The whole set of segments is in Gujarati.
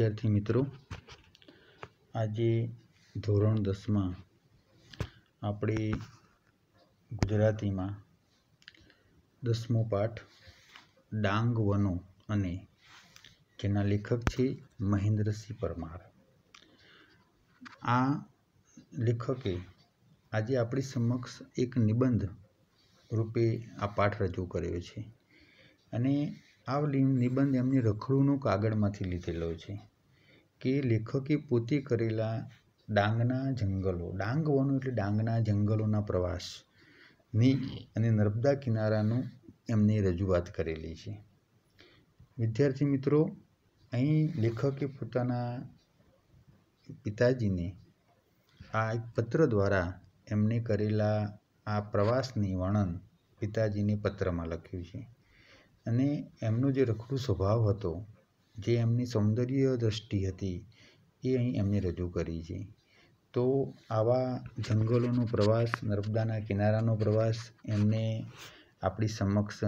વિદ્યાર્થી મિત્રો આજે ધોરણ દસમાં આપણે ગુજરાતીમાં દસમો પાઠ ડાંગ વનો અને જેના લેખક છે મહેન્દ્રસિંહ પરમાર આ લેખકે આજે આપણી સમક્ષ એક નિબંધ રૂપે આ પાઠ રજૂ કર્યો છે અને આ નિબંધ એમની રખડુંનો કાગળમાંથી લીધેલો છે કે લેખકે પોતે કરેલા ડાંગના જંગલો ડાંગ વનો એટલે ડાંગના જંગલોના પ્રવાસની અને નર્મદા કિનારાનું એમને રજૂઆત કરેલી છે વિદ્યાર્થી મિત્રો અહીં લેખકે પોતાના પિતાજીને આ એક પત્ર દ્વારા એમને કરેલા આ પ્રવાસની વર્ણન પિતાજીને પત્રમાં લખ્યું છે અને એમનો જે રખડું સ્વભાવ હતો જે એમની સૌંદર્ય દ્રષ્ટિ હતી એ અહીં એમને રજૂ કરી છે તો આવા જંગલોનો પ્રવાસ નર્મદાના કિનારાનો પ્રવાસ એમને આપણી સમક્ષ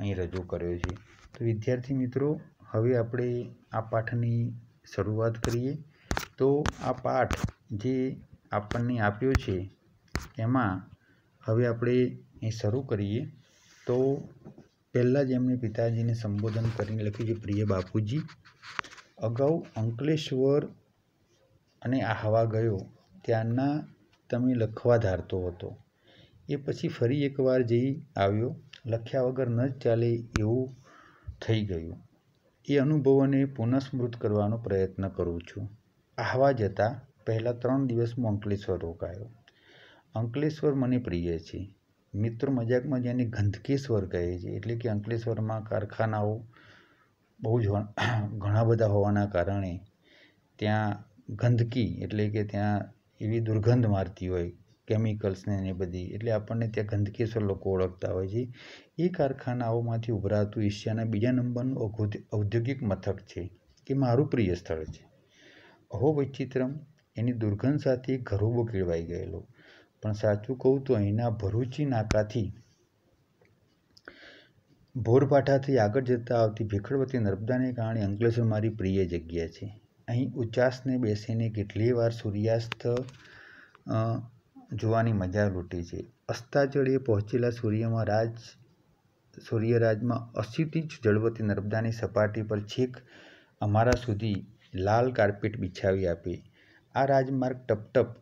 અહીં રજૂ કર્યો છે તો વિદ્યાર્થી મિત્રો હવે આપણે આ પાઠની શરૂઆત કરીએ તો આ પાઠ જે આપણને આપ્યો છે એમાં હવે આપણે અહીં શરૂ કરીએ તો પહેલાં જ એમણે પિતાજીને સંબોધન કરીને લખ્યું છે પ્રિય બાપુજી અગાઉ અંકલેશ્વર અને આહવા ગયો ત્યાંના તમે લખવા ધારતો હતો એ પછી ફરી એકવાર જઈ આવ્યો લખ્યા વગર ન જ ચાલે એવું થઈ ગયું એ અનુભવોને પુનઃસ્મૃત કરવાનો પ્રયત્ન કરું છું આહવા જતાં પહેલાં ત્રણ દિવસમાં અંકલેશ્વર રોકાયો અંકલેશ્વર મને પ્રિય છે મિત્રો મજાકમાં જેની ગંધકેશ્વર કહે છે એટલે કે અંકલેશ્વરમાં કારખાનાઓ બહુ જ ઘણા બધા હોવાના કારણે ત્યાં ગંદકી એટલે કે ત્યાં એવી દુર્ગંધ મારતી હોય કેમિકલ્સને એ બધી એટલે આપણને ત્યાં ગંદકેશ્વર લોકો ઓળખતા હોય છે એ કારખાનાઓમાંથી ઉભરાતું એશિયાના બીજા નંબરનું ઔદ્યોગિક મથક છે એ મારું પ્રિય સ્થળ છે અહો વૈચિત્રમ એની દુર્ગંધ સાથે ઘરોબો કેળવાઈ ગયેલો પણ સાચું કહું તો અહીંના ભરૂચી નાકાથી ભોરપાઠાથી આગળ જતાં આવતી ભીખડવતી નર્મદાને કારણે અંકલેશ્વર મારી પ્રિય જગ્યા છે અહીં ઉચાસને બેસીને કેટલી વાર સૂર્યાસ્ત જોવાની મજા લૂંટી છે અસ્તાચળીએ પહોંચેલા સૂર્યમાં રાજ સૂર્યરાજમાં અસીતિજ જળવતી નર્મદાની સપાટી પર છેક અમારા સુધી લાલ કાર્પેટ બિછાવી આપી આ રાજમાર્ગ ટપટપ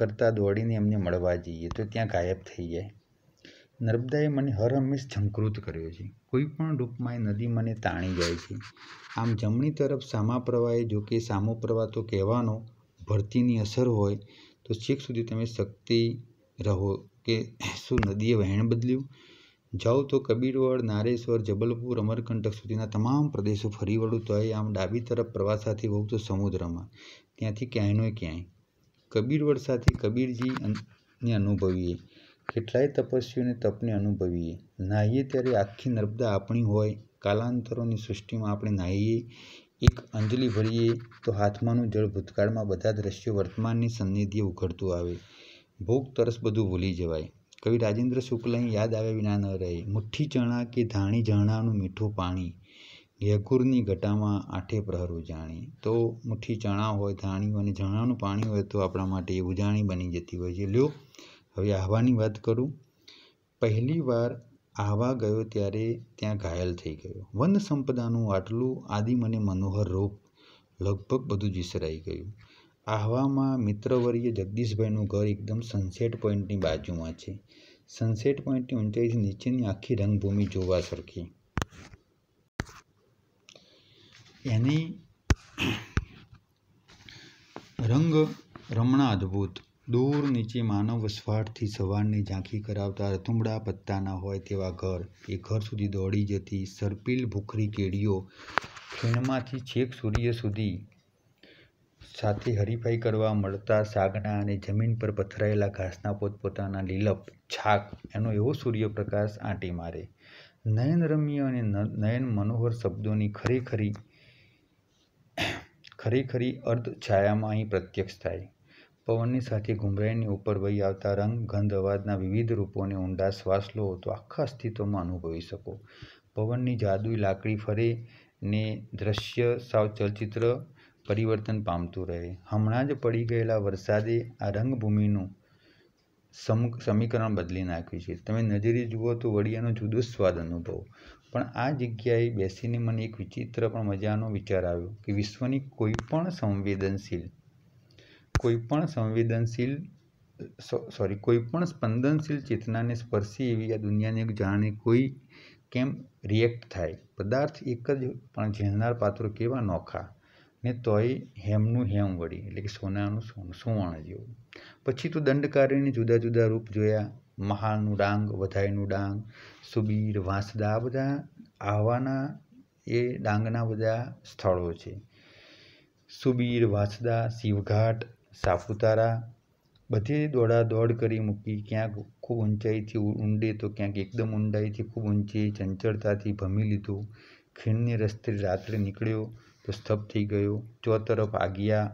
કરતાં દોડીને એમને મળવા જઈએ તો ત્યાં ગાયબ થઈ જાય નર્મદાએ મને હર હંમેશ ઝંકૃત કર્યો છે કોઈ પણ રૂપમાં એ નદી મને તાણી જાય છે આમ જમણી તરફ સામા પ્રવાહે જો કે સામો પ્રવાહ તો કહેવાનો ભરતીની અસર હોય તો છેક સુધી તમે શક્તિ રહો કે શું નદીએ વહેણ બદલ્યું જાઓ તો કબીરવડ નારેશ્વર જબલપુર અમરકંટક સુધીના તમામ પ્રદેશો ફરી વળું તો એ આમ ડાબી તરફ પ્રવાસાથી હોઉં તો સમુદ્રમાં ત્યાંથી ક્યાંય ક્યાંયનો ક્યાંય કબીર વર્ષાથી કબીરજીને અનુભવીએ કેટલાય તપસ્વીઓને તપને અનુભવીએ નાહીએ ત્યારે આખી નર્મદા આપણી હોય કાલાંતરોની સૃષ્ટિમાં આપણે નાહીએ એક અંજલિ ભરીએ તો હાથમાંનું જળ ભૂતકાળમાં બધા દ્રશ્યો વર્તમાનની સન્નિધિએ ઉઘડતું આવે ભોગ તરસ બધું ભૂલી જવાય કવિ રાજેન્દ્ર શુક્લ અહીં યાદ આવ્યા વિના ન રહે મુઠ્ઠી ચણા કે ધાણી ઝરણાનું મીઠું પાણી ઘેઘૂરની ઘટામાં આઠે પ્રહર ઉજાણી તો મુઠ્ઠી ચણા હોય ધાણી અને ચણાનું પાણી હોય તો આપણા માટે એ ઉજાણી બની જતી હોય છે લ્યો હવે આહવાની વાત કરું પહેલી વાર આહવા ગયો ત્યારે ત્યાં ઘાયલ થઈ ગયો વન સંપદાનું આટલું આદિ મને મનોહર રૂપ લગભગ બધું જ વિસરાઈ ગયું આહવામાં મિત્રવર્ય જગદીશભાઈનું ઘર એકદમ સનસેટ પોઈન્ટની બાજુમાં છે સનસેટ પોઈન્ટની ઊંચાઈથી નીચેની આખી રંગભૂમિ જોવા સરખી એની રંગ રમણા અદ્ભુત દૂર નીચે માનવ વસવાટથી સવારની ઝાંખી કરાવતા રતુમડા પત્તાના હોય તેવા ઘર એ ઘર સુધી દોડી જતી સર્પિલ ભૂખરી કેડીઓ ખીણમાંથી છેક સૂર્ય સુધી સાથે હરીફાઈ કરવા મળતા સાગના અને જમીન પર પથરાયેલા ઘાસના પોતપોતાના લીલપ છાક એનો એવો સૂર્યપ્રકાશ આંટી મારે નયન રમ્ય અને નયન મનોહર શબ્દોની ખરેખરી ખરેખરી અર્ધ છાયામાં અહીં પ્રત્યક્ષ થાય પવનની સાથે ઘૂમરાઈની ઉપર વહી આવતા રંગ ગંધ અવાજના વિવિધ રૂપોને ઊંડા શ્વાસ લો તો આખા અસ્તિત્વમાં અનુભવી શકો પવનની જાદુઈ લાકડી ફરે ને દ્રશ્ય સાવ ચલચિત્ર પરિવર્તન પામતું રહે હમણાં જ પડી ગયેલા વરસાદે આ રંગભૂમિનું સમ સમીકરણ બદલી નાખ્યું છે તમે નજરે જુઓ તો વડિયાનો જુદો સ્વાદ અનુભવો પણ આ જગ્યાએ બેસીને મને એક વિચિત્ર પણ મજાનો વિચાર આવ્યો કે વિશ્વની કોઈ પણ સંવેદનશીલ કોઈ પણ સંવેદનશીલ સોરી કોઈ પણ સ્પંદનશીલ ચેતનાને સ્પર્શી એવી આ દુનિયાની એક જાણે કોઈ કેમ રિએક્ટ થાય પદાર્થ એક જ પણ ઝીણનાર પાત્રો કેવા નોખા ને તોય હેમનું હેમ વળી એટલે કે સોનાનું સોનું સુવર્ણ જેવું પછી તો દંડકારીને જુદા જુદા રૂપ જોયા મહાલનું ડાંગ વધાઈનું ડાંગ સુબીર વાંસદા બધા આવવાના એ ડાંગના બધા સ્થળો છે સુબીર વાંસદા શિવઘાટ સાપુતારા બધે દોડા દોડ કરી મૂકી ક્યાંક ખૂબ ઊંચાઈથી ઊંડે તો ક્યાંક એકદમ ઊંડાઈથી ખૂબ ઊંચી ચંચળતાથી ભમી લીધું ખીણની રસ્તે રાત્રે નીકળ્યો તો સ્તબ્ધ થઈ ગયો ચોતરફ આગિયા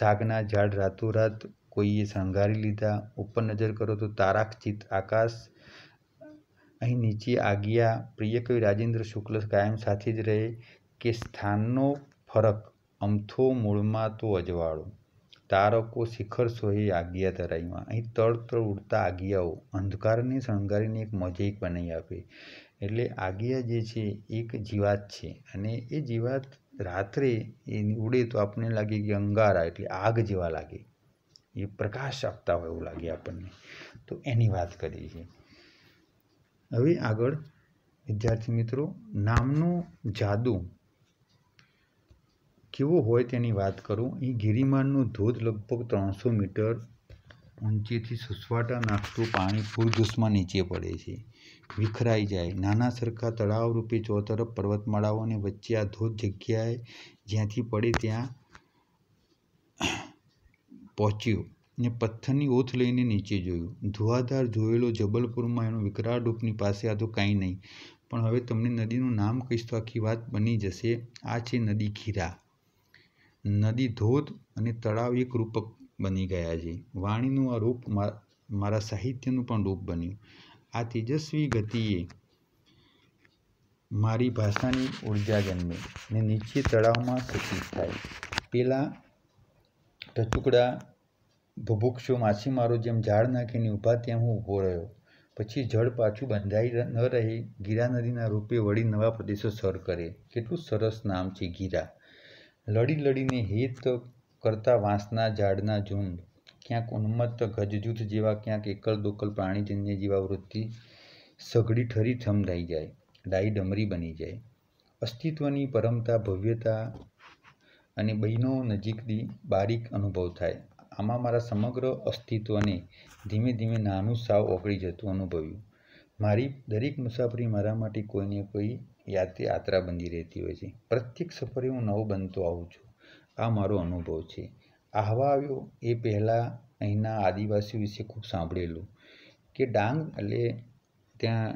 સાગના ઝાડ રાતોરાત કોઈએ શણગારી લીધા ઉપર નજર કરો તો તારાખચિત આકાશ અહીં નીચે આજ્ઞા પ્રિય કવિ રાજેન્દ્ર શુક્લ કાયમ સાથે જ રહે કે સ્થાનનો ફરક અમથો મૂળમાં તો અજવાળો તારકો શિખર સોહી આજ્ઞા તરાઈમાં અહીં તળ તળ ઉડતા આજ્ઞાઓ અંધકારને શણગારીને એક મોઝેક બનાવી આપે એટલે આજ્ઞા જે છે એક જીવાત છે અને એ જીવાત રાત્રે એ ઉડે તો આપણને લાગે કે અંગારા એટલે આગ જેવા લાગે એ પ્રકાશ આપતા હોય એવું લાગે આપણને તો એની વાત કરીએ છીએ હવે આગળ વિદ્યાર્થી મિત્રો નામનો જાદુ કેવો હોય તેની વાત કરું એ ગિરિમાનનો ધોધ લગભગ ત્રણસો મીટર ઊંચેથી સુસવાટા નાખતું પાણી પૂરધૂસમાં નીચે પડે છે વિખરાઈ જાય નાના સરખા તળાવ રૂપે ચોતરફ પર્વતમાળાઓની વચ્ચે આ ધોધ જગ્યાએ જ્યાંથી પડે ત્યાં પહોંચ્યો ને પથ્થરની ઓથ લઈને નીચે જોયું ધુઆધાર ધોયેલો જબલપુરમાં એનો વિકરાળ રૂપની પાસે આ તો કાંઈ નહીં પણ હવે તમને નદીનું નામ કહીશ તો આખી વાત બની જશે આ છે નદી ખીરા નદી ધોધ અને તળાવ એક રૂપક બની ગયા છે વાણીનું આ રૂપ મારા સાહિત્યનું પણ રૂપ બન્યું આ તેજસ્વી ગતિએ મારી ભાષાની ઉર્જા જન્મે ને નીચે તળાવમાં સચિત થાય પેલા ટચુકડા ભભૂક્ષો માછીમારો જેમ ઝાડ નાખીને ઊભા ત્યાં હું ઊભો રહ્યો પછી જળ પાછું બંધાઈ ન રહે ગીરા નદીના રૂપે વળી નવા પ્રદેશો સર કરે કેટલું સરસ નામ છે ગીરા લડી લડીને હેત કરતા વાંસના ઝાડના ઝુંડ ક્યાંક ઉન્મત્ત ગજજૂથ જેવા ક્યાંક એકલ દોકલ પ્રાણીજન્ય જેવા વૃત્તિ સઘળી ઠરી થમરાઈ જાય ડાઈ ડમરી બની જાય અસ્તિત્વની પરમતા ભવ્યતા અને બહેનો નજીકથી બારીક અનુભવ થાય આમાં મારા સમગ્ર અસ્તિત્વને ધીમે ધીમે નાનું સાવ ઓગળી જતું અનુભવ્યું મારી દરેક મુસાફરી મારા માટે કોઈને કોઈ યાત્રી યાત્રા બની રહેતી હોય છે પ્રત્યેક સફરે હું નવો બનતો આવું છું આ મારો અનુભવ છે આહવા આવ્યો એ પહેલાં અહીંના આદિવાસી વિશે ખૂબ સાંભળેલું કે ડાંગ એટલે ત્યાં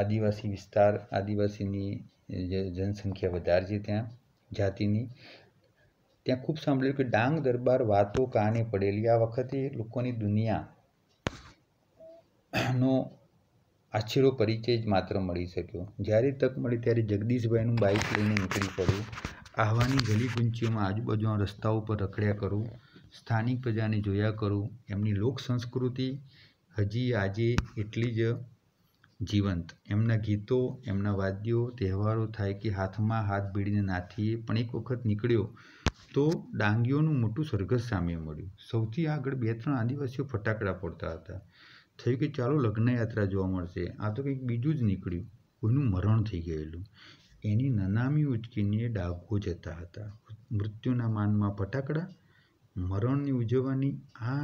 આદિવાસી વિસ્તાર આદિવાસીની જનસંખ્યા વધારે છે ત્યાં જાતિની ત્યાં ખૂબ સાંભળ્યું કે ડાંગ દરબાર વાતો કાને પડેલી આ વખતે લોકોની દુનિયા નો આછીરો પરિચય જ માત્ર મળી શક્યો જ્યારે તક મળી ત્યારે જગદીશભાઈનું બાઇક લઈને નીકળી પડ્યું આહવાની ગલીગુંચીઓમાં આજુબાજુના રસ્તાઓ પર રખડ્યા કરું સ્થાનિક પ્રજાને જોયા કરું એમની લોક સંસ્કૃતિ હજી આજે એટલી જ જીવંત એમના ગીતો એમના વાદ્યો તહેવારો થાય કે હાથમાં હાથ ભીડીને નાથીએ પણ એક વખત નીકળ્યો તો ડાંગીઓનું મોટું સરઘસ સામે મળ્યું સૌથી આગળ બે ત્રણ આદિવાસીઓ ફટાકડા ફોડતા હતા થયું કે ચાલો લગ્નયાત્રા જોવા મળશે આ તો કંઈક બીજું જ નીકળ્યું કોઈનું મરણ થઈ ગયેલું એની નનામી ઉચકીને ડાઘો જતા હતા મૃત્યુના માનમાં ફટાકડા મરણની ઉજવવાની આ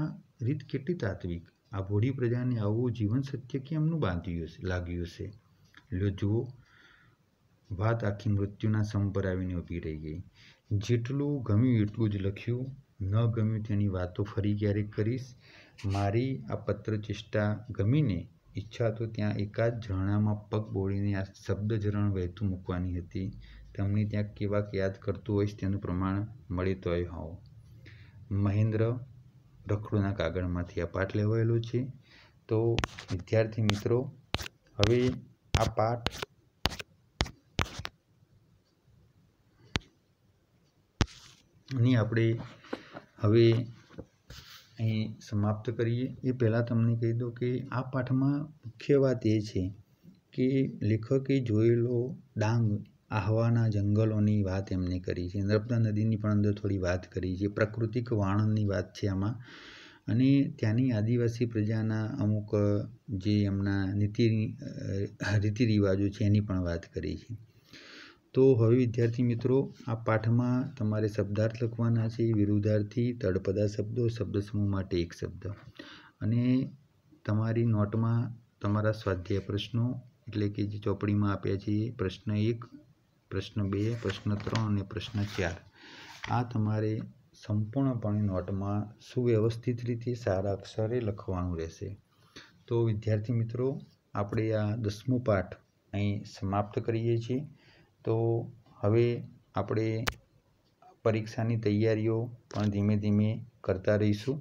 રીત કેટલી તાત્વિક આ ભોળી પ્રજાને આવું જીવન સત્ય કેમનું બાંધ્યું હશે લાગ્યું હશે એટલે જુઓ વાત આખી મૃત્યુના સમ પર આવીને ઊભી રહી ગઈ જેટલું ગમ્યું એટલું જ લખ્યું ન ગમ્યું તેની વાતો ફરી ક્યારેક કરીશ મારી આ પત્ર ચેષ્ટા ગમીને ઈચ્છા તો ત્યાં એકાદ ઝરણામાં પગ બોળીને આ શબ્દ વહેતું મૂકવાની હતી તમને ત્યાં કેવાક યાદ કરતું હોય તેનું પ્રમાણ મળે તોય હોવ મહેન્દ્ર રખડોના કાગળમાંથી આ પાઠ લેવાયેલો છે તો વિદ્યાર્થી મિત્રો હવે આ પાઠ ની આપણે હવે અહીં સમાપ્ત કરીએ એ પહેલાં તમને કહી દઉં કે આ પાઠમાં મુખ્ય વાત એ છે કે લેખકે જોયેલો ડાંગ આહવાના જંગલોની વાત એમને કરી છે નર્મદા નદીની પણ અંદર થોડી વાત કરી છે પ્રાકૃતિક વાણની વાત છે આમાં અને ત્યાંની આદિવાસી પ્રજાના અમુક જે એમના નીતિ રીતિ રિવાજો છે એની પણ વાત કરી છે તો હવે વિદ્યાર્થી મિત્રો આ પાઠમાં તમારે શબ્દાર્થ લખવાના છે વિરુદ્ધાર્થી તળપદા શબ્દો શબ્દ સમૂહ માટે એક શબ્દ અને તમારી નોટમાં તમારા સ્વાધ્યાય પ્રશ્નો એટલે કે જે ચોપડીમાં આપ્યા છે પ્રશ્ન એક પ્રશ્ન બે પ્રશ્ન ત્રણ અને પ્રશ્ન ચાર આ તમારે સંપૂર્ણપણે નોટમાં સુવ્યવસ્થિત રીતે સારા અક્ષરે લખવાનું રહેશે તો વિદ્યાર્થી મિત્રો આપણે આ દસમો પાઠ અહીં સમાપ્ત કરીએ છીએ તો હવે આપણે પરીક્ષાની તૈયારીઓ પણ ધીમે ધીમે કરતા રહીશું